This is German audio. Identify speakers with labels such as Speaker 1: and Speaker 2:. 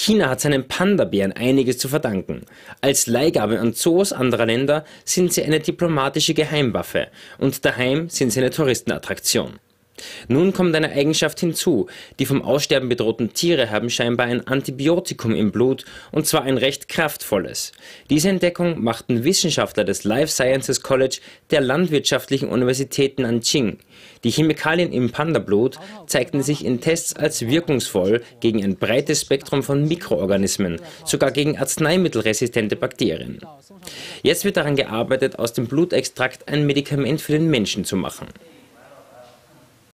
Speaker 1: China hat seinen Panda-Bären einiges zu verdanken. Als Leihgabe an Zoos anderer Länder sind sie eine diplomatische Geheimwaffe und daheim sind sie eine Touristenattraktion. Nun kommt eine Eigenschaft hinzu. Die vom Aussterben bedrohten Tiere haben scheinbar ein Antibiotikum im Blut und zwar ein recht kraftvolles. Diese Entdeckung machten Wissenschaftler des Life Sciences College der Landwirtschaftlichen Universität Nanjing. Die Chemikalien im Pandablut zeigten sich in Tests als wirkungsvoll gegen ein breites Spektrum von Mikroorganismen, sogar gegen arzneimittelresistente Bakterien. Jetzt wird daran gearbeitet, aus dem Blutextrakt ein Medikament für den Menschen zu machen.